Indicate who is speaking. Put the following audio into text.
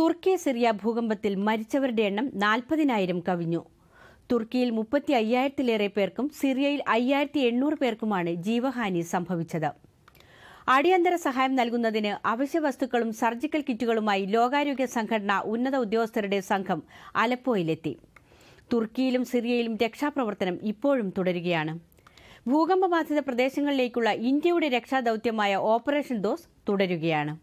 Speaker 1: തുർക്കി Syria ഭൂകമ്പത്തിൽ മരിച്ചവരുടെ എണ്ണം നാൽപ്പതിനായിരം കവിഞ്ഞു തുർക്കിയിൽ മുപ്പത്തി അയ്യായിരത്തിലേറെ പേർക്കും സിറിയയിൽ അയ്യായിരത്തി എണ്ണൂറ് പേർക്കുമാണ് ജീവഹാനി സംഭവിച്ചത് അടിയന്തര സഹായം നൽകുന്നതിന് അവശ്യ വസ്തുക്കളും സർജിക്കൽ കിറ്റുകളുമായി ലോകാരോഗ്യ സംഘടന ഉന്നത ഉദ്യോഗസ്ഥരുടെ സംഘം അലപ്പോയിലെത്തി തുർക്കിയിലും സിറിയയിലും രക്ഷാപ്രവർത്തനം ഇപ്പോഴും തുടരുകയാണ് ഭൂകമ്പബാധിത പ്രദേശങ്ങളിലേക്കുള്ള ഇന്ത്യയുടെ രക്ഷാദൌത്യമായ ഓപ്പറേഷൻ ദോസ് തുടരുകയാണ്